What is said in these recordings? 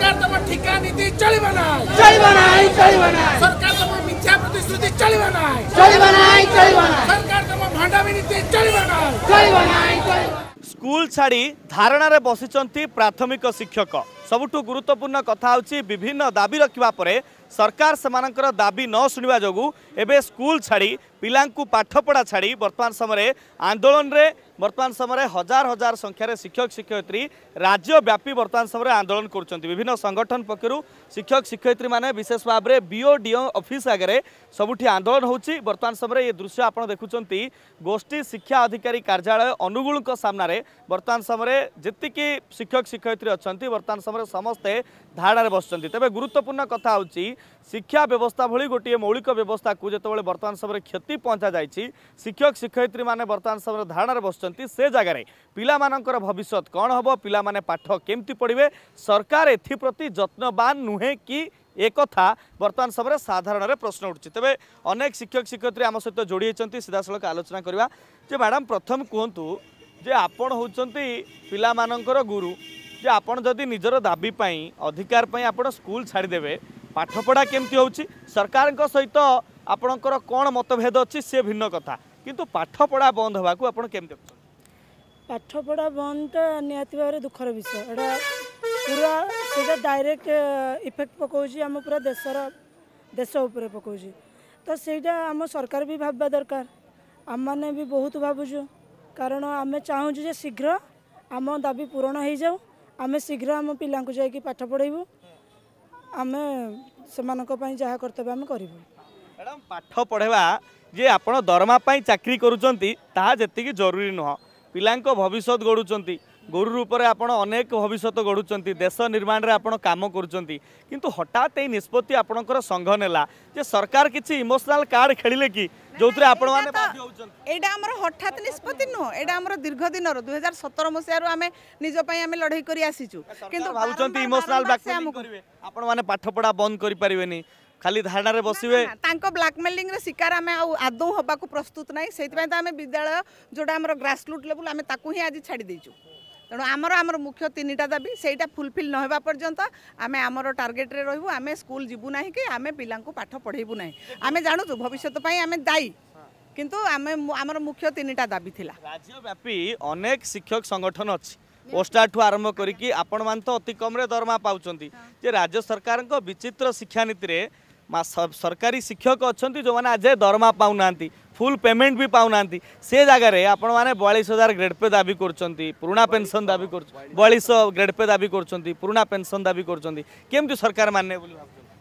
সরকার তোমার ঠিকা নীতি চলিবে না চলিবে না চলিবে না সরকার তোমার মিথ্যা প্রতিশ্রুতি চলিবে না চলিবে না চলিবে না সরকার তোমার ভাণ্ডামি নীতি চলিবে না চলিবে না স্কুল ছাড়ি ধারণার বসিছন্তি প্রাথমিক শিক্ষক सबुठु गुरुत्वपूर्ण कथा हेर्छ विभिन्न दाबी रक सरकार दाबी न स्कूल छाडी पिला पाठपढा छाडि बर्तन समय आन्दोलन वर्तमान समयमा हजार हजार संख्यार शिक्षक शिक्षी राज्यव्यापी वर्तमान समयमा आन्दोलन गर्ुन विभिन्न सङ्गठन पक्षहरू शिक्षक शिक्षिती म विशेष भावर वि ओ अफिस आगे सबुठी आन्दोलन हुन्छ वर्तमान समय य दृश्य आपुँचि गोष्ठी शिक्षा अधिकरी कार्याय अनुगुलको सामेर बर्तन समय जतिकि शिक्षक शिक्षी अहिले बर्तन ଆମର ସମସ୍ତେ ଧାରଣାରେ ବସୁଛନ୍ତି ତେବେ ଗୁରୁତ୍ୱପୂର୍ଣ୍ଣ କଥା ହେଉଛି ଶିକ୍ଷା ବ୍ୟବସ୍ଥା ଭଳି ଗୋଟିଏ ମୌଳିକ ବ୍ୟବସ୍ଥାକୁ ଯେତେବେଳେ ବର୍ତ୍ତମାନ ସମୟରେ କ୍ଷତି ପହଞ୍ଚାଯାଇଛି ଶିକ୍ଷକ ଶିକ୍ଷୟିତ୍ରୀମାନେ ବର୍ତ୍ତମାନ ସମୟରେ ଧାରଣାରେ ବସୁଛନ୍ତି ସେ ଜାଗାରେ ପିଲାମାନଙ୍କର ଭବିଷ୍ୟତ କ'ଣ ହେବ ପିଲାମାନେ ପାଠ କେମିତି ପଢ଼ିବେ ସରକାର ଏଥିପ୍ରତି ଯତ୍ନବାନ ନୁହେଁ କି একথা বর্তমান সময় সাধারণের প্রশ্ন উঠছে তবে অনেক শিক্ষক শিক্ষয়িত্রী আমার সহ যোড়ি হয়েছেন সিধাসলখ আলোচনা করা যে ম্যাডাম প্রথম কুহতু যে আপন হচ্ছেন পিলামানকর গুরু ଯେ ଆପଣ ଯଦି ନିଜର ଦାବି ପାଇଁ ଅଧିକାର ପାଇଁ ଆପଣ ସ୍କୁଲ ଛାଡ଼ିଦେବେ ପାଠପଢ଼ା କେମିତି ହେଉଛି ସରକାରଙ୍କ ସହିତ ଆପଣଙ୍କର କ'ଣ ମତଭେଦ ଅଛି ସେ ଭିନ୍ନ କଥା କିନ୍ତୁ ପାଠପଢ଼ା ବନ୍ଦ ହେବାକୁ ଆପଣ କେମିତି ପାଠପଢ଼ା ବନ୍ଦଟା ନିହାତି ଭାବରେ ଦୁଃଖର ବିଷୟ ଏଇଟା ପୁରା ସେଇଟା ଡାଇରେକ୍ଟ ଇଫେକ୍ଟ ପକାଉଛି ଆମ ପୁରା ଦେଶର ଦେଶ ଉପରେ ପକାଉଛି ତ ସେଇଟା ଆମ ସରକାର ବି ଭାବିବା ଦରକାର ଆମମାନେ ବି ବହୁତ ଭାବୁଛୁ କାରଣ ଆମେ ଚାହୁଁଛୁ ଯେ ଶୀଘ୍ର ଆମ ଦାବି ପୂରଣ ହୋଇଯାଉ ଆମେ ଶୀଘ୍ର ଆମ ପିଲାଙ୍କୁ ଯାଇକି ପାଠ ପଢ଼ାଇବୁ ଆମେ ସେମାନଙ୍କ ପାଇଁ ଯାହା କର୍ତ୍ତବ୍ୟ ଆମେ କରିବୁ ମ୍ୟାଡ଼ାମ୍ ପାଠ ପଢ଼ାଇବା ଯେ ଆପଣ ଦରମା ପାଇଁ ଚାକିରି କରୁଛନ୍ତି ତାହା ଯେତିକି ଜରୁରୀ ନୁହଁ ପିଲାଙ୍କ ଭବିଷ୍ୟତ ଗଢ଼ୁଛନ୍ତି ଗୁରୁ ରୂପରେ ଆପଣ ଅନେକ ଭବିଷ୍ୟତ ଗଢ଼ୁଛନ୍ତି ଦେଶ ନିର୍ମାଣରେ ଆପଣ କାମ କରୁଛନ୍ତି କିନ୍ତୁ ହଠାତ୍ ଏଇ ନିଷ୍ପତ୍ତି ଆପଣଙ୍କର ସଂଘ ନେଲା ଯେ ସରକାର କିଛି ଇମୋସନାଲ କାର୍ଡ ଖେଳିଲେ କି ଯୋଉଥିରେ ଆପଣ ଏଇଟା ଆମର ହଠାତ୍ ନିଷ୍ପତ୍ତି ନୁହଁ ଏଇଟା ଆମର ଦୀର୍ଘ ଦିନର ଦୁଇ ହଜାର ସତର ମସିହାରୁ ଆମେ ନିଜ ପାଇଁ ଆମେ ଲଢେଇ କରି ଆସିଛୁ କିନ୍ତୁ ଭାବୁଛନ୍ତି ଇମୋସନାଲ ଆପଣମାନେ ପାଠପଢା ବନ୍ଦ କରିପାରିବେନି ଖାଲି ଧାରଣାରେ ବସିବେ ତାଙ୍କ ବ୍ଲାକମେଲିଂର ଶିକାର ଆମେ ଆଉ ଆଦୌ ହେବାକୁ ପ୍ରସ୍ତୁତ ନାହିଁ ସେଇଥିପାଇଁ ତ ଆମେ ବିଦ୍ୟାଳୟ ଯୋଉଟା ଆମର ଗ୍ରାସରୁଟ୍ ଲେବୁଲ୍ ଆମେ ତାକୁ ହିଁ ଆଜି ଛାଡ଼ି ଦେଇଛୁ ତେଣୁ ଆମର ଆମର ମୁଖ୍ୟ ତିନିଟା ଦାବି ସେଇଟା ଫୁଲଫିଲ୍ ନହେବା ପର୍ଯ୍ୟନ୍ତ ଆମେ ଆମର ଟାର୍ଗେଟ୍ରେ ରହିବୁ ଆମେ ସ୍କୁଲ ଯିବୁ ନାହିଁ କି ଆମେ ପିଲାଙ୍କୁ ପାଠ ପଢ଼େଇବୁ ନାହିଁ ଆମେ ଜାଣୁଛୁ ଭବିଷ୍ୟତ ପାଇଁ ଆମେ ଦାୟୀ କିନ୍ତୁ ଆମେ ଆମର ମୁଖ୍ୟ ତିନିଟା ଦାବି ଥିଲା ରାଜ୍ୟବ୍ୟାପୀ ଅନେକ ଶିକ୍ଷକ ସଂଗଠନ ଅଛି ଓଷ୍ଟାଠୁ ଆରମ୍ଭ କରିକି ଆପଣମାନେ ତ ଅତି କମ୍ରେ ଦରମା ପାଉଛନ୍ତି ଯେ ରାଜ୍ୟ ସରକାରଙ୍କ ବିଚିତ୍ର ଶିକ୍ଷାନୀତିରେ ସରକାରୀ ଶିକ୍ଷକ ଅଛନ୍ତି ଯେଉଁମାନେ ଆଜି ଦରମା ପାଉନାହାନ୍ତି ফুল পেমেন্ট বি পাওনাহান্তি সে জায়গায় আপনার মানে বয়াশ হাজার গ্রেড পে দাবি করছেন পুরোনা পেনশন দাবি করছেন বয়াশ গ্রেড পে দাবি করছেন পুরোনা পেনশন দাবি করছেন কেমতি সরকার মানে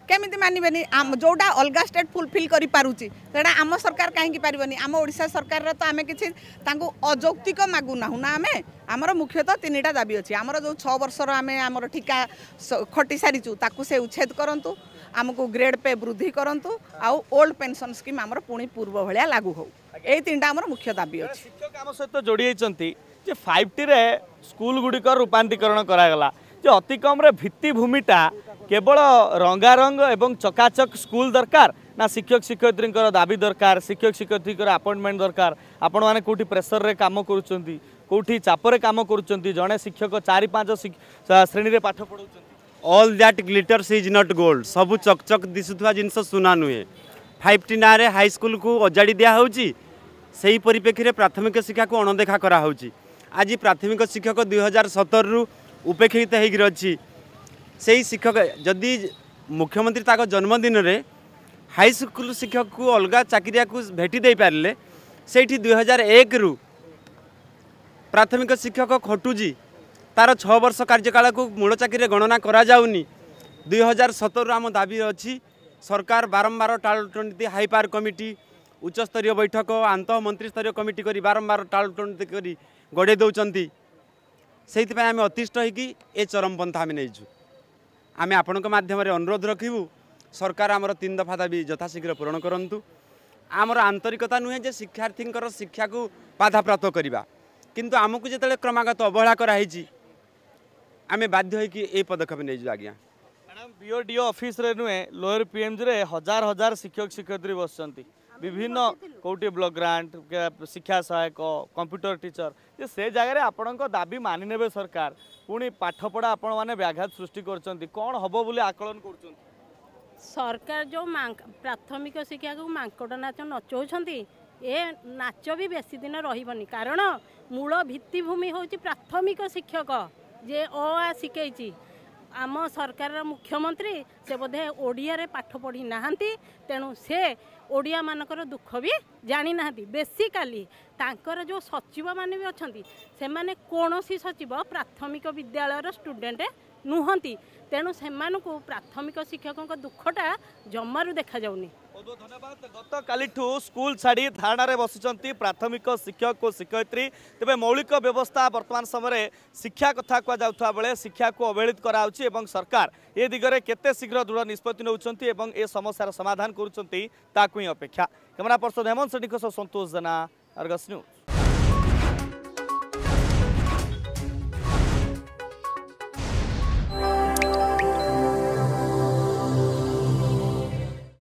কেমিতি মানবেনি যেটা অলগা স্টেট ফুলফিল করে পুচি সেটা আম সরকার কী পারবনি আম ওড়শা সরকার তো আমি কিছু তাঁকু অযৌক্তিক মাগু না না আমি আমার মুখ্যতঃ তিনটা দাবি অছি আমার যে ছ বর্ষর আমি আমার ঠিকা খটি সারিছু তাকে সে উচ্ছেদ করতু আমি গ্রেড পে বৃদ্ধি করতু আোল্ড পেনশন স্কিম আমার পুঁ পূর্ব ভাগ লাগু হোক এই তিনটা আমার মুখ্য দাবি অছি শিক্ষক আমার সহ যোড়ি যে ফাইভ টি স্কুল গুড়িক রূপাকরণ করা যে অতি কমরে ভিত্তিভূমিটা কেবল রঙারঙ্গ এবং চকাচক স্কুল দরকার না শিক্ষক শিক্ষয়িত্রীঙ্কর দাবি দরকার শিক্ষক শিক্ষয়িত্রীঙ্কর আপয়েন্টমেন্ট দরকার আপন মানে কোটি প্রেসরের কাম করছেন কেউটি চাপরে কাম করছেন জনে শিক্ষক চারি পাঁচ শ্রেণীরে পাঠ পড়াও all that glitters is not gold সবু চকচক দিশুথা জিনিস সুনা নুহে ফাইভ টি নাঁরে হাইস্কুলকু অজাড়ি দিয়া হচ্ছে সেই পরিপ্রেক্ষীরে প্রাথমিক শিক্ষাকে অণদেখা করা হচ্ছে আজ প্রাথমিক শিক্ষক দুই হাজার সতরু উপেক্ষিত হয়ে অছি सही शिक्षक जि मुख्यमंत्री त जन्मदिन हाइस्कुल शिक्षक को अलगा चाकिया भेटि पारे सही दुई हजार एक रु प्राथमिक शिक्षक खटुजी तार छ वर्ष मूल मूलचकिय गणना गराऊनी दुई हजार सतरहरू आम दाबी अहिले सरकार बारम्बार टाढीति हाइपार कमिटी उच्चस्तरीय बैठक आंत मंत्री स्तर कमिट गरि बारम्बार टाढी गडै देउँछन् सहीप्ठकि ए चरम पन्थ आम नै আমি আপনার মাধ্যমে অনুরোধ রাখবু সরকার আমার তিন দফা দাবি যথাশীঘ্র পূরণ করতু আমার আন্তরিকতা নুহে যে শিক্ষার্থীঙ্কর শিক্ষাকে বাধাপ্রাপ্ত করা কিন্তু আমি যেত ক্রমাগত অবহেলা করা হয়েছি আমি বাধ্য হয়ে এই পদক্ষেপ নিয়ে যাব আজ্ঞা ম্যাডাম বিওডিও অফিস নুহে লোয়ার পিএমজি হাজার হাজার শিক্ষক শিক্ষয়িত্রী বসছেন বিভিন্ন কোটি ব্লক গ্রান্ট শিক্ষা সহায়ক কম্পুটর ଟିଚର ଯେ ସେ ଜାଗାରେ ଆପଣଙ୍କ ଦାବି ମାନିନେବେ ସରକାର ପୁଣି ପାଠପଢ଼ା ଆପଣମାନେ ବ୍ୟାଘାତ ସୃଷ୍ଟି କରୁଛନ୍ତି କ'ଣ ହେବ ବୋଲି ଆକଳନ କରୁଛନ୍ତି ସରକାର ଯେଉଁ ପ୍ରାଥମିକ ଶିକ୍ଷାକୁ ମାଙ୍କଡ଼ ନାଚ ନଚଉଛନ୍ତି ଏ ନାଚ ବି ବେଶୀ ଦିନ ରହିବନି କାରଣ ମୂଳ ଭିତ୍ତିଭୂମି ହେଉଛି ପ୍ରାଥମିକ ଶିକ୍ଷକ ଯେ ଅ ଆ ଶିଖେଇଛି ଆମ ସରକାରର ମୁଖ୍ୟମନ୍ତ୍ରୀ ସେ ବୋଧେ ଓଡ଼ିଆରେ ପାଠ ପଢ଼ି ନାହାନ୍ତି ତେଣୁ ସେ ଓଡ଼ିଆମାନଙ୍କର ଦୁଃଖ ବି ଜାଣିନାହାନ୍ତି ବେସିକାଲି ତାଙ୍କର ଯେଉଁ ସଚିବମାନେ ବି ଅଛନ୍ତି ସେମାନେ କୌଣସି ସଚିବ ପ୍ରାଥମିକ ବିଦ୍ୟାଳୟର ଷ୍ଟୁଡ଼େଣ୍ଟ नुहन्ति त प्राथमिक शिक्षकको दुखटा जमारु देखा धन्यवाद गतकाली स्कुल छाडि धारणा बसि प्राथमिक शिक्षक शिक्षिती तपाईँ मौलिक व्यवस्था बर्तमान समयमा शिक्षा कथा कुरा बेला शिक्षाको अवहेत गराहो सरकार यदि केत शीघ्र दृढ निष्पत्ति नहुन्छ ए समस्यार समाधान गर्ुनतापेक्षा क्यमेरा पर्सन हेमन्त सेठीको सह सन्तोष जेना